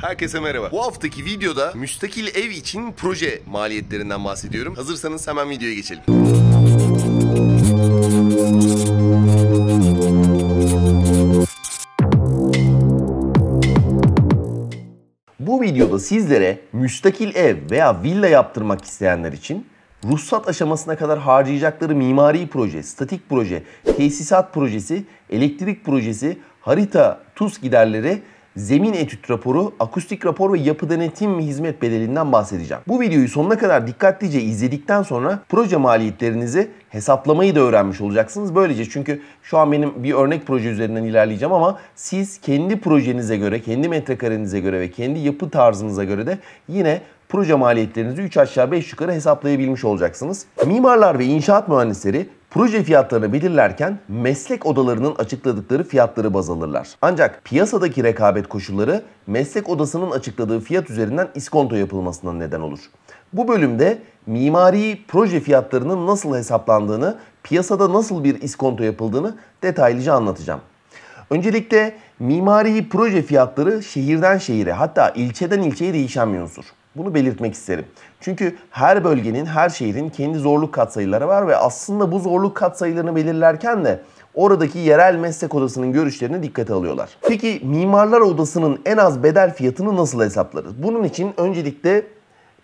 Herkese merhaba. Bu haftaki videoda müstakil ev için proje maliyetlerinden bahsediyorum. Hazırsanız hemen videoya geçelim. Bu videoda sizlere müstakil ev veya villa yaptırmak isteyenler için ruhsat aşamasına kadar harcayacakları mimari proje, statik proje, tesisat projesi, elektrik projesi, harita, tuz giderleri zemin etüt raporu, akustik rapor ve yapı denetim hizmet bedelinden bahsedeceğim. Bu videoyu sonuna kadar dikkatlice izledikten sonra proje maliyetlerinizi hesaplamayı da öğrenmiş olacaksınız. Böylece çünkü şu an benim bir örnek proje üzerinden ilerleyeceğim ama siz kendi projenize göre, kendi metrekarenize göre ve kendi yapı tarzınıza göre de yine proje maliyetlerinizi 3 aşağı 5 yukarı hesaplayabilmiş olacaksınız. Mimarlar ve inşaat mühendisleri Proje fiyatlarını belirlerken meslek odalarının açıkladıkları fiyatları baz alırlar. Ancak piyasadaki rekabet koşulları meslek odasının açıkladığı fiyat üzerinden iskonto yapılmasına neden olur. Bu bölümde mimari proje fiyatlarının nasıl hesaplandığını, piyasada nasıl bir iskonto yapıldığını detaylıca anlatacağım. Öncelikle mimari proje fiyatları şehirden şehire hatta ilçeden ilçeye değişen bir unsur. Bunu belirtmek isterim. Çünkü her bölgenin, her şehrin kendi zorluk katsayıları var ve aslında bu zorluk katsayılarını belirlerken de oradaki yerel meslek odasının görüşlerini dikkate alıyorlar. Peki mimarlar odasının en az bedel fiyatını nasıl hesaplarız? Bunun için öncelikle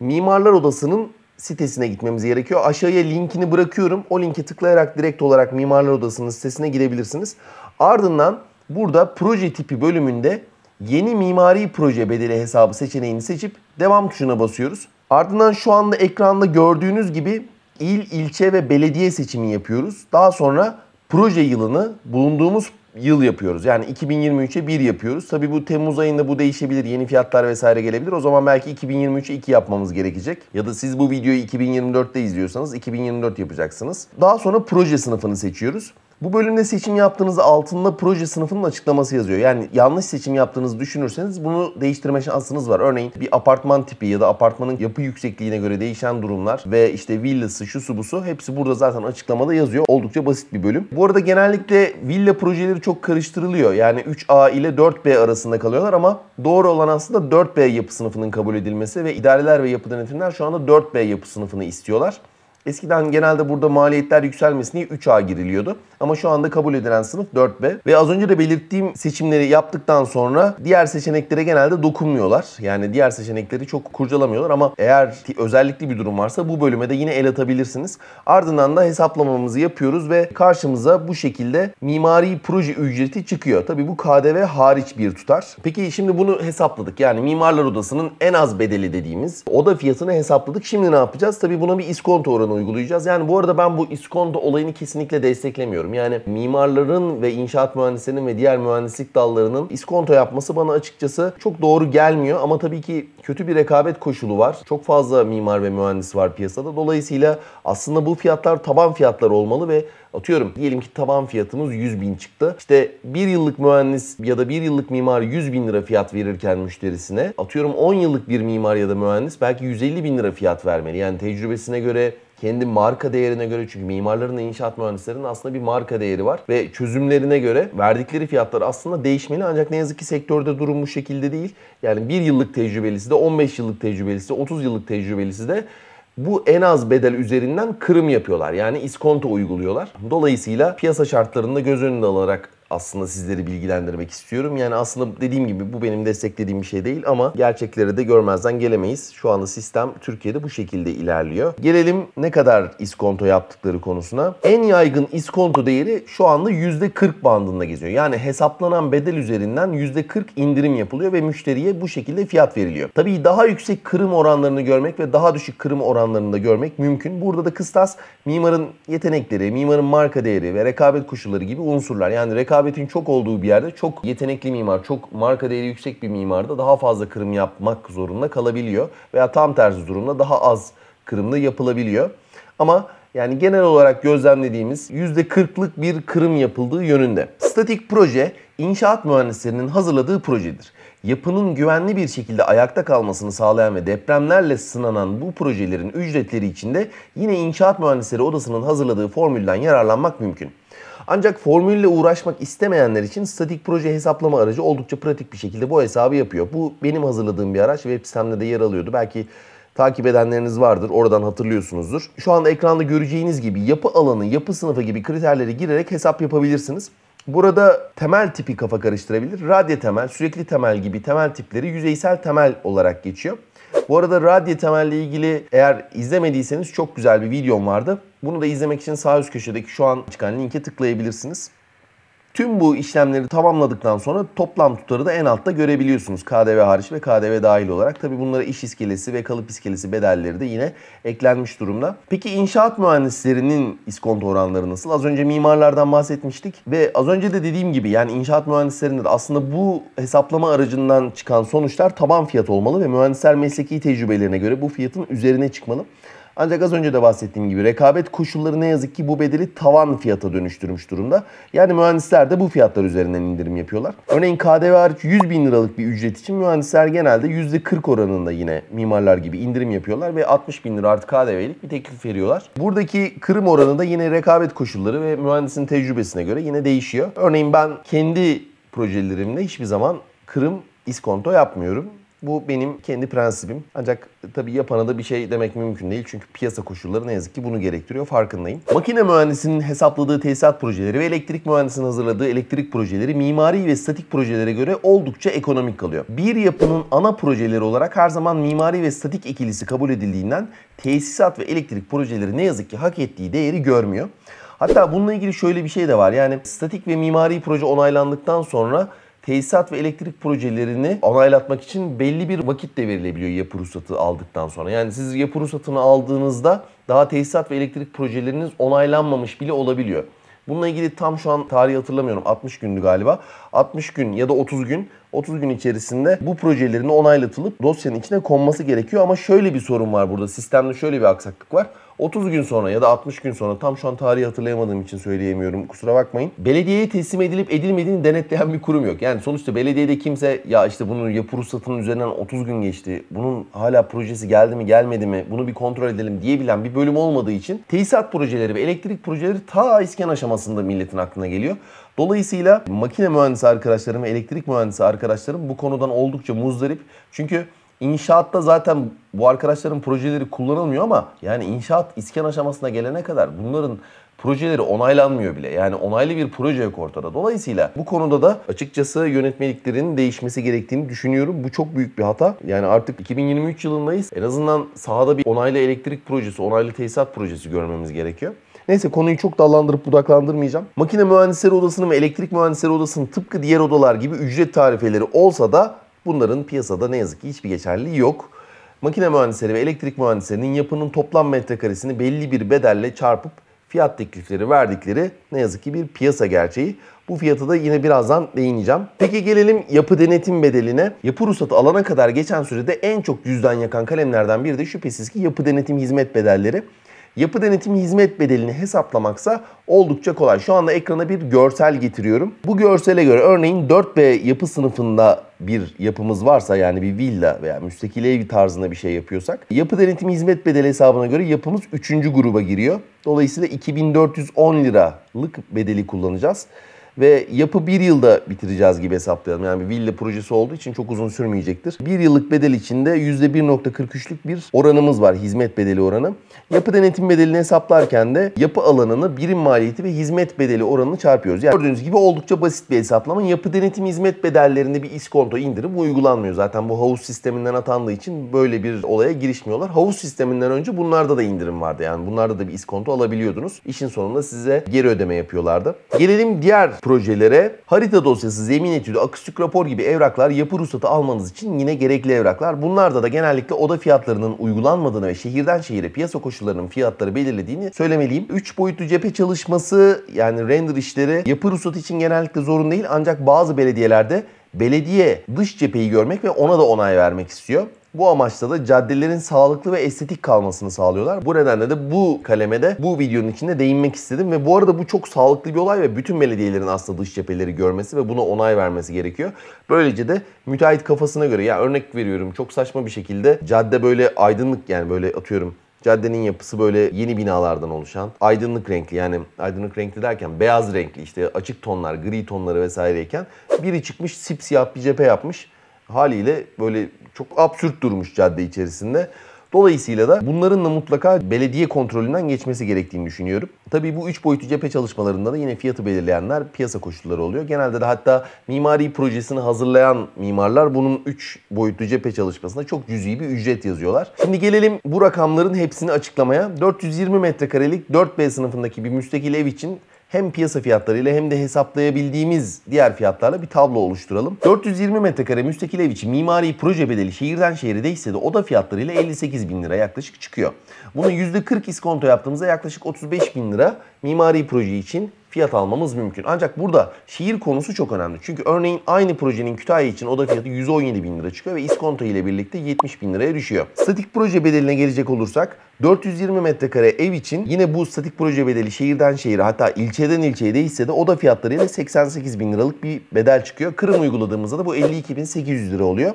mimarlar odasının sitesine gitmemiz gerekiyor. Aşağıya linkini bırakıyorum. O linke tıklayarak direkt olarak mimarlar odasının sitesine gidebilirsiniz. Ardından burada proje tipi bölümünde yeni mimari proje bedeli hesabı seçeneğini seçip Devam tuşuna basıyoruz. Ardından şu anda ekranda gördüğünüz gibi il, ilçe ve belediye seçimi yapıyoruz. Daha sonra proje yılını bulunduğumuz yıl yapıyoruz. Yani 2023'e 1 yapıyoruz. Tabii bu Temmuz ayında bu değişebilir. Yeni fiyatlar vesaire gelebilir. O zaman belki 2023'e 2 yapmamız gerekecek. Ya da siz bu videoyu 2024'te izliyorsanız 2024 yapacaksınız. Daha sonra proje sınıfını seçiyoruz. Bu bölümde seçim yaptığınız altında proje sınıfının açıklaması yazıyor. Yani yanlış seçim yaptığınızı düşünürseniz bunu değiştirme şansınız var. Örneğin bir apartman tipi ya da apartmanın yapı yüksekliğine göre değişen durumlar ve işte villası, şu su bu su hepsi burada zaten açıklamada yazıyor. Oldukça basit bir bölüm. Bu arada genellikle villa projeleri çok karıştırılıyor. Yani 3A ile 4B arasında kalıyorlar ama doğru olan aslında 4B yapı sınıfının kabul edilmesi ve idareler ve yapı denetimler şu anda 4B yapı sınıfını istiyorlar. Eskiden genelde burada maliyetler yükselmesin diye 3A giriliyordu. Ama şu anda kabul edilen sınıf 4B. Ve az önce de belirttiğim seçimleri yaptıktan sonra diğer seçeneklere genelde dokunmuyorlar. Yani diğer seçenekleri çok kurcalamıyorlar ama eğer özellikli bir durum varsa bu bölüme de yine el atabilirsiniz. Ardından da hesaplamamızı yapıyoruz ve karşımıza bu şekilde mimari proje ücreti çıkıyor. Tabi bu KDV hariç bir tutar. Peki şimdi bunu hesapladık. Yani mimarlar odasının en az bedeli dediğimiz oda fiyatını hesapladık. Şimdi ne yapacağız? Tabi buna bir iskonto oranı uygulayacağız. Yani bu arada ben bu İskonto olayını kesinlikle desteklemiyorum. Yani mimarların ve inşaat mühendislerinin ve diğer mühendislik dallarının iskonto yapması bana açıkçası çok doğru gelmiyor. Ama tabii ki kötü bir rekabet koşulu var. Çok fazla mimar ve mühendis var piyasada. Dolayısıyla aslında bu fiyatlar taban fiyatlar olmalı ve Atıyorum diyelim ki taban fiyatımız 100 bin çıktı. İşte bir yıllık mühendis ya da bir yıllık mimar 100 bin lira fiyat verirken müşterisine atıyorum 10 yıllık bir mimar ya da mühendis belki 150 bin lira fiyat vermeli. Yani tecrübesine göre kendi marka değerine göre çünkü mimarların inşaat mühendislerinin aslında bir marka değeri var ve çözümlerine göre verdikleri fiyatlar aslında değişmeli ancak ne yazık ki sektörde durum bu şekilde değil. Yani bir yıllık tecrübelisi de 15 yıllık tecrübelisi de 30 yıllık tecrübelisi de bu en az bedel üzerinden kırım yapıyorlar. Yani iskonto uyguluyorlar. Dolayısıyla piyasa şartlarında göz önünde alarak aslında sizleri bilgilendirmek istiyorum. Yani aslında dediğim gibi bu benim desteklediğim bir şey değil ama gerçekleri de görmezden gelemeyiz. Şu anda sistem Türkiye'de bu şekilde ilerliyor. Gelelim ne kadar iskonto yaptıkları konusuna. En yaygın iskonto değeri şu anda %40 bandında geziyor. Yani hesaplanan bedel üzerinden %40 indirim yapılıyor ve müşteriye bu şekilde fiyat veriliyor. Tabii daha yüksek kırım oranlarını görmek ve daha düşük kırım oranlarını da görmek mümkün. Burada da kıstas mimarın yetenekleri, mimarın marka değeri ve rekabet koşulları gibi unsurlar. Yani rekabet rekabetin çok olduğu bir yerde çok yetenekli mimar, çok marka değeri yüksek bir mimar da daha fazla kırım yapmak zorunda kalabiliyor. Veya tam tersi durumda daha az kırımda yapılabiliyor. Ama yani genel olarak gözlemlediğimiz %40'lık bir kırım yapıldığı yönünde. Statik proje inşaat mühendislerinin hazırladığı projedir. Yapının güvenli bir şekilde ayakta kalmasını sağlayan ve depremlerle sınanan bu projelerin ücretleri içinde yine inşaat mühendisleri odasının hazırladığı formülden yararlanmak mümkün. Ancak formülle uğraşmak istemeyenler için statik proje hesaplama aracı oldukça pratik bir şekilde bu hesabı yapıyor. Bu benim hazırladığım bir araç. Web sitemde de yer alıyordu. Belki takip edenleriniz vardır. Oradan hatırlıyorsunuzdur. Şu anda ekranda göreceğiniz gibi yapı alanı, yapı sınıfı gibi kriterleri girerek hesap yapabilirsiniz. Burada temel tipi kafa karıştırabilir. Radya temel, sürekli temel gibi temel tipleri yüzeysel temel olarak geçiyor. Bu arada radya temelle ilgili eğer izlemediyseniz çok güzel bir videom vardı. Bunu da izlemek için sağ üst köşedeki şu an çıkan linke tıklayabilirsiniz. Tüm bu işlemleri tamamladıktan sonra toplam tutarı da en altta görebiliyorsunuz. KDV hariç ve KDV dahil olarak. Tabi bunlara iş iskelesi ve kalıp iskelesi bedelleri de yine eklenmiş durumda. Peki inşaat mühendislerinin iskonto oranları nasıl? Az önce mimarlardan bahsetmiştik ve az önce de dediğim gibi yani inşaat mühendislerinde de aslında bu hesaplama aracından çıkan sonuçlar taban fiyat olmalı ve mühendisler mesleki tecrübelerine göre bu fiyatın üzerine çıkmalı. Ancak az önce de bahsettiğim gibi rekabet koşulları ne yazık ki bu bedeli tavan fiyata dönüştürmüş durumda. Yani mühendisler de bu fiyatlar üzerinden indirim yapıyorlar. Örneğin KDV hariç 100 bin liralık bir ücret için mühendisler genelde %40 oranında yine mimarlar gibi indirim yapıyorlar ve 60 bin lira artı KDV'lik bir teklif veriyorlar. Buradaki kırım oranı da yine rekabet koşulları ve mühendisin tecrübesine göre yine değişiyor. Örneğin ben kendi projelerimde hiçbir zaman kırım iskonto yapmıyorum. Bu benim kendi prensibim. Ancak tabii yapana da bir şey demek mümkün değil. Çünkü piyasa koşulları ne yazık ki bunu gerektiriyor. Farkındayım. Makine mühendisinin hesapladığı tesisat projeleri ve elektrik mühendisinin hazırladığı elektrik projeleri mimari ve statik projelere göre oldukça ekonomik kalıyor. Bir yapının ana projeleri olarak her zaman mimari ve statik ikilisi kabul edildiğinden tesisat ve elektrik projeleri ne yazık ki hak ettiği değeri görmüyor. Hatta bununla ilgili şöyle bir şey de var. Yani statik ve mimari proje onaylandıktan sonra tesisat ve elektrik projelerini onaylatmak için belli bir vakit de verilebiliyor yapı ruhsatı aldıktan sonra. Yani siz yapı ruhsatını aldığınızda daha tesisat ve elektrik projeleriniz onaylanmamış bile olabiliyor. Bununla ilgili tam şu an tarihi hatırlamıyorum. 60 gündü galiba. 60 gün ya da 30 gün 30 gün içerisinde bu projelerin onaylatılıp dosyanın içine konması gerekiyor ama şöyle bir sorun var burada. Sistemde şöyle bir aksaklık var. 30 gün sonra ya da 60 gün sonra tam şu an tarihi hatırlayamadığım için söyleyemiyorum kusura bakmayın. Belediyeye teslim edilip edilmediğini denetleyen bir kurum yok. Yani sonuçta belediyede kimse ya işte bunun yapı ruhsatının üzerinden 30 gün geçti. Bunun hala projesi geldi mi gelmedi mi bunu bir kontrol edelim diyebilen bir bölüm olmadığı için tesisat projeleri ve elektrik projeleri ta isken aşamasında milletin aklına geliyor. Dolayısıyla makine mühendisi arkadaşlarım, elektrik mühendisi arkadaşlarım bu konudan oldukça muzdarip. Çünkü İnşaatta zaten bu arkadaşların projeleri kullanılmıyor ama yani inşaat isken aşamasına gelene kadar bunların projeleri onaylanmıyor bile. Yani onaylı bir proje yok ortada. Dolayısıyla bu konuda da açıkçası yönetmeliklerin değişmesi gerektiğini düşünüyorum. Bu çok büyük bir hata. Yani artık 2023 yılındayız. En azından sahada bir onaylı elektrik projesi, onaylı tesisat projesi görmemiz gerekiyor. Neyse konuyu çok dallandırıp budaklandırmayacağım. Makine mühendisleri odasının ve elektrik mühendisleri odasının tıpkı diğer odalar gibi ücret tarifeleri olsa da Bunların piyasada ne yazık ki hiçbir geçerliliği yok. Makine mühendisleri ve elektrik mühendislerinin yapının toplam metrekaresini belli bir bedelle çarpıp fiyat teklifleri verdikleri ne yazık ki bir piyasa gerçeği. Bu fiyata da yine birazdan değineceğim. Peki gelelim yapı denetim bedeline. Yapı ruhsatı alana kadar geçen sürede en çok yüzden yakan kalemlerden biri de şüphesiz ki yapı denetim hizmet bedelleri. Yapı denetim hizmet bedelini hesaplamaksa oldukça kolay. Şu anda ekrana bir görsel getiriyorum. Bu görsele göre örneğin 4B yapı sınıfında bir yapımız varsa yani bir villa veya müstakil ev tarzında bir şey yapıyorsak yapı denetimi hizmet bedeli hesabına göre yapımız 3. gruba giriyor. Dolayısıyla 2410 liralık bedeli kullanacağız ve yapı bir yılda bitireceğiz gibi hesaplayalım. Yani bir villa projesi olduğu için çok uzun sürmeyecektir. Bir yıllık bedel içinde %1.43'lük bir oranımız var hizmet bedeli oranı. Yapı denetim bedelini hesaplarken de yapı alanını birim maliyeti ve hizmet bedeli oranını çarpıyoruz. Yani gördüğünüz gibi oldukça basit bir hesaplama. Yapı denetim hizmet bedellerinde bir iskonto indirim uygulanmıyor. Zaten bu havuz sisteminden atandığı için böyle bir olaya girişmiyorlar. Havuz sisteminden önce bunlarda da indirim vardı. Yani bunlarda da bir iskonto alabiliyordunuz. İşin sonunda size geri ödeme yapıyorlardı. Gelelim diğer projelere harita dosyası, zemin etüdü, akustik rapor gibi evraklar yapı ruhsatı almanız için yine gerekli evraklar. Bunlarda da genellikle oda fiyatlarının uygulanmadığını ve şehirden şehire piyasa koşullarının fiyatları belirlediğini söylemeliyim. 3 boyutlu cephe çalışması yani render işleri yapı ruhsatı için genellikle zorun değil ancak bazı belediyelerde belediye dış cepheyi görmek ve ona da onay vermek istiyor. Bu amaçla da caddelerin sağlıklı ve estetik kalmasını sağlıyorlar. Bu nedenle de bu kalemede bu videonun içinde değinmek istedim ve bu arada bu çok sağlıklı bir olay ve bütün belediyelerin aslında dış cepheleri görmesi ve buna onay vermesi gerekiyor. Böylece de müteahhit kafasına göre ya yani örnek veriyorum çok saçma bir şekilde cadde böyle aydınlık yani böyle atıyorum Caddenin yapısı böyle yeni binalardan oluşan aydınlık renkli yani aydınlık renkli derken beyaz renkli işte açık tonlar, gri tonları vesaireyken biri çıkmış sipsiyah bir cephe yapmış. Haliyle böyle çok absürt durmuş cadde içerisinde. Dolayısıyla da bunların da mutlaka belediye kontrolünden geçmesi gerektiğini düşünüyorum. Tabii bu üç boyutlu cephe çalışmalarında da yine fiyatı belirleyenler piyasa koşulları oluyor. Genelde de hatta mimari projesini hazırlayan mimarlar bunun üç boyutlu cephe çalışmasında çok cüzi bir ücret yazıyorlar. Şimdi gelelim bu rakamların hepsini açıklamaya. 420 metrekarelik 4B sınıfındaki bir müstakil ev için hem piyasa fiyatlarıyla hem de hesaplayabildiğimiz diğer fiyatlarla bir tablo oluşturalım. 420 metrekare müstakil ev için mimari proje bedeli şehirden şehire değişse de oda fiyatlarıyla 58 bin lira yaklaşık çıkıyor. Bunu %40 iskonto yaptığımızda yaklaşık 35 bin lira mimari proje için fiyat almamız mümkün. Ancak burada şehir konusu çok önemli. Çünkü örneğin aynı projenin Kütahya için oda fiyatı 117 bin lira çıkıyor ve iskonto ile birlikte 70 bin liraya düşüyor. Statik proje bedeline gelecek olursak 420 metrekare ev için yine bu statik proje bedeli şehirden şehire hatta ilçeden ilçeye değişse de oda fiyatlarıyla 88 bin liralık bir bedel çıkıyor. Kırım uyguladığımızda da bu 52 bin 800 lira oluyor.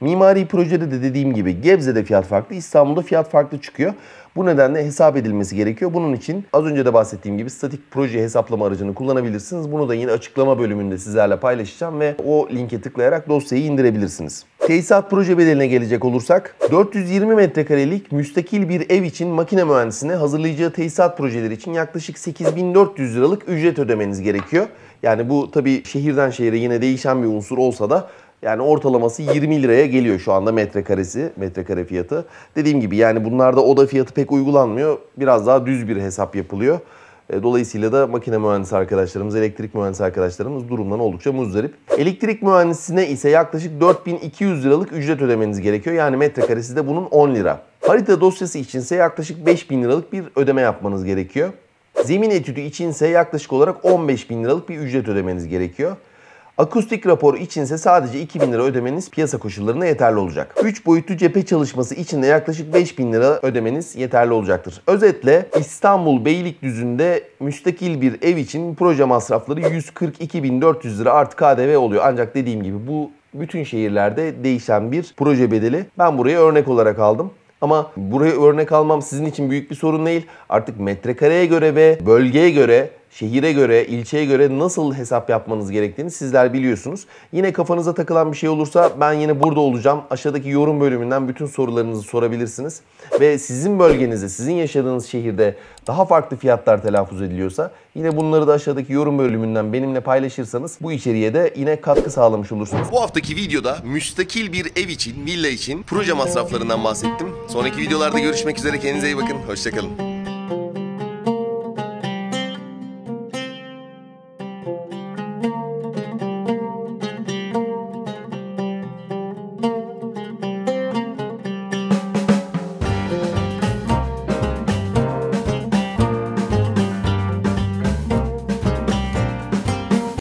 Mimari projede de dediğim gibi Gebze'de fiyat farklı, İstanbul'da fiyat farklı çıkıyor. Bu nedenle hesap edilmesi gerekiyor. Bunun için az önce de bahsettiğim gibi statik proje hesaplama aracını kullanabilirsiniz. Bunu da yine açıklama bölümünde sizlerle paylaşacağım ve o linke tıklayarak dosyayı indirebilirsiniz. Tesisat proje bedeline gelecek olursak 420 metrekarelik müstakil bir ev için makine mühendisine hazırlayacağı tesisat projeleri için yaklaşık 8400 liralık ücret ödemeniz gerekiyor. Yani bu tabii şehirden şehire yine değişen bir unsur olsa da yani ortalaması 20 liraya geliyor şu anda metrekaresi, metrekare fiyatı. Dediğim gibi yani bunlarda oda fiyatı pek uygulanmıyor. Biraz daha düz bir hesap yapılıyor. E, dolayısıyla da makine mühendisi arkadaşlarımız, elektrik mühendisi arkadaşlarımız durumdan oldukça muzdarip. Elektrik mühendisine ise yaklaşık 4200 liralık ücret ödemeniz gerekiyor. Yani metrekaresi de bunun 10 lira. Harita dosyası içinse yaklaşık 5000 liralık bir ödeme yapmanız gerekiyor. Zemin etüdü içinse yaklaşık olarak 15.000 liralık bir ücret ödemeniz gerekiyor. Akustik raporu içinse sadece 2000 lira ödemeniz piyasa koşullarına yeterli olacak. 3 boyutlu cephe çalışması için de yaklaşık 5000 lira ödemeniz yeterli olacaktır. Özetle İstanbul Beylikdüzü'nde müstakil bir ev için proje masrafları 142.400 lira artı KDV oluyor. Ancak dediğim gibi bu bütün şehirlerde değişen bir proje bedeli. Ben burayı örnek olarak aldım. Ama buraya örnek almam sizin için büyük bir sorun değil. Artık metrekareye göre ve bölgeye göre şehire göre, ilçeye göre nasıl hesap yapmanız gerektiğini sizler biliyorsunuz. Yine kafanıza takılan bir şey olursa ben yine burada olacağım. Aşağıdaki yorum bölümünden bütün sorularınızı sorabilirsiniz. Ve sizin bölgenizde, sizin yaşadığınız şehirde daha farklı fiyatlar telaffuz ediliyorsa yine bunları da aşağıdaki yorum bölümünden benimle paylaşırsanız bu içeriye de yine katkı sağlamış olursunuz. Bu haftaki videoda müstakil bir ev için, villa için proje masraflarından bahsettim. Sonraki videolarda görüşmek üzere. Kendinize iyi bakın. Hoşçakalın.